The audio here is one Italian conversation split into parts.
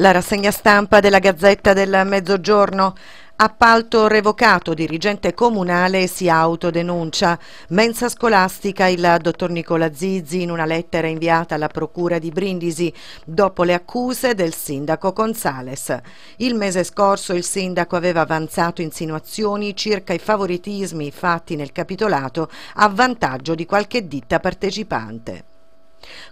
La rassegna stampa della Gazzetta del Mezzogiorno. Appalto revocato, dirigente comunale si autodenuncia. Mensa scolastica, il dottor Nicola Zizzi in una lettera inviata alla procura di Brindisi dopo le accuse del sindaco Gonzales. Il mese scorso il sindaco aveva avanzato insinuazioni circa i favoritismi fatti nel capitolato a vantaggio di qualche ditta partecipante.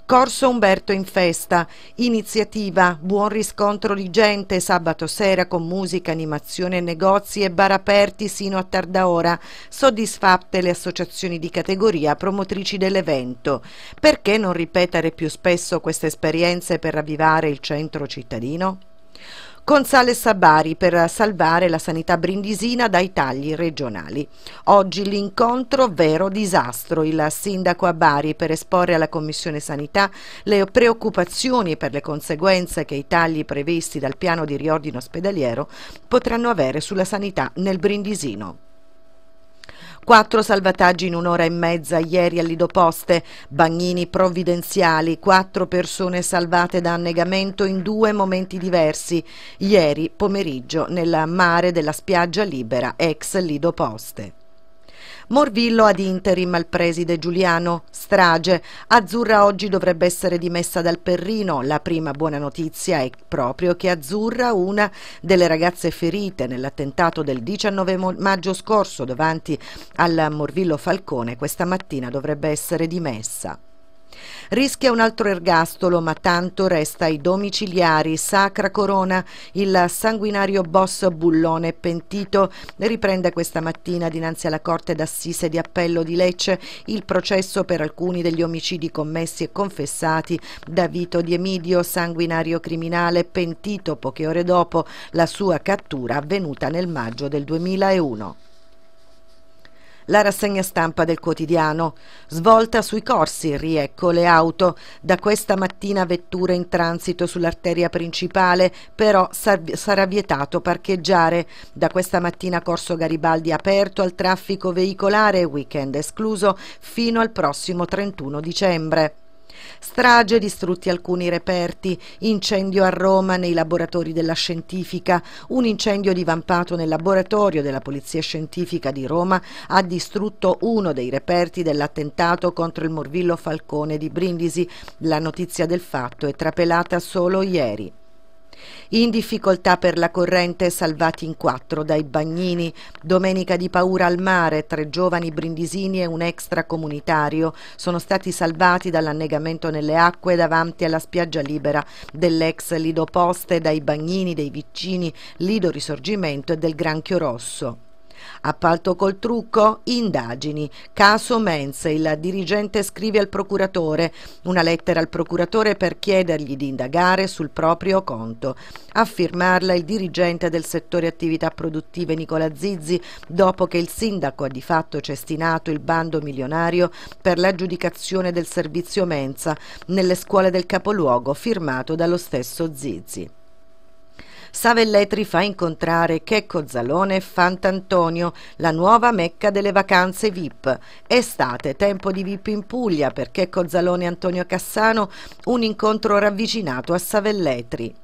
Corso Umberto in festa, iniziativa, buon riscontro di gente sabato sera con musica, animazione, negozi e bar aperti sino a tarda ora, soddisfatte le associazioni di categoria promotrici dell'evento. Perché non ripetere più spesso queste esperienze per ravvivare il centro cittadino? con Sale Sabari per salvare la sanità brindisina dai tagli regionali. Oggi l'incontro vero disastro, il sindaco a Bari per esporre alla Commissione Sanità le preoccupazioni per le conseguenze che i tagli previsti dal piano di riordino ospedaliero potranno avere sulla sanità nel brindisino. Quattro salvataggi in un'ora e mezza ieri a Lido Poste, bagnini provvidenziali, quattro persone salvate da annegamento in due momenti diversi, ieri pomeriggio nel mare della spiaggia libera ex Lido Poste. Morvillo ad interim al preside Giuliano, strage. Azzurra oggi dovrebbe essere dimessa dal Perrino. La prima buona notizia è proprio che Azzurra, una delle ragazze ferite nell'attentato del 19 maggio scorso davanti al Morvillo Falcone, questa mattina dovrebbe essere dimessa. Rischia un altro ergastolo, ma tanto resta ai domiciliari. Sacra Corona, il sanguinario boss Bullone pentito, riprende questa mattina dinanzi alla Corte d'Assise di Appello di Lecce il processo per alcuni degli omicidi commessi e confessati da Vito Di Emidio, sanguinario criminale pentito poche ore dopo la sua cattura avvenuta nel maggio del 2001 la rassegna stampa del quotidiano. Svolta sui corsi, riecco le auto. Da questa mattina vetture in transito sull'arteria principale, però sarà vietato parcheggiare. Da questa mattina Corso Garibaldi aperto al traffico veicolare, weekend escluso, fino al prossimo 31 dicembre. Strage distrutti alcuni reperti, incendio a Roma nei laboratori della scientifica, un incendio divampato nel laboratorio della Polizia Scientifica di Roma ha distrutto uno dei reperti dell'attentato contro il morvillo Falcone di Brindisi. La notizia del fatto è trapelata solo ieri. In difficoltà per la corrente salvati in quattro dai bagnini, domenica di paura al mare, tre giovani brindisini e un extracomunitario sono stati salvati dall'annegamento nelle acque davanti alla spiaggia libera dell'ex Lido Poste dai bagnini dei vicini Lido Risorgimento e del Granchio Rosso. Appalto col trucco? Indagini. Caso Mense, il dirigente scrive al procuratore una lettera al procuratore per chiedergli di indagare sul proprio conto. A firmarla il dirigente del settore attività produttive Nicola Zizzi dopo che il sindaco ha di fatto cestinato il bando milionario per l'aggiudicazione del servizio mensa nelle scuole del capoluogo firmato dallo stesso Zizzi. Savelletri fa incontrare Checco Zalone e Fantantonio, la nuova mecca delle vacanze VIP. Estate, tempo di VIP in Puglia per Checco Zalone e Antonio Cassano, un incontro ravvicinato a Savelletri.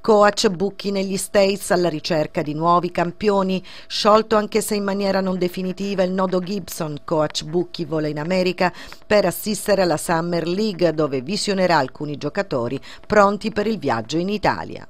Coach Bucchi negli States alla ricerca di nuovi campioni, sciolto anche se in maniera non definitiva il nodo Gibson, Coach Bucchi vola in America per assistere alla Summer League dove visionerà alcuni giocatori pronti per il viaggio in Italia.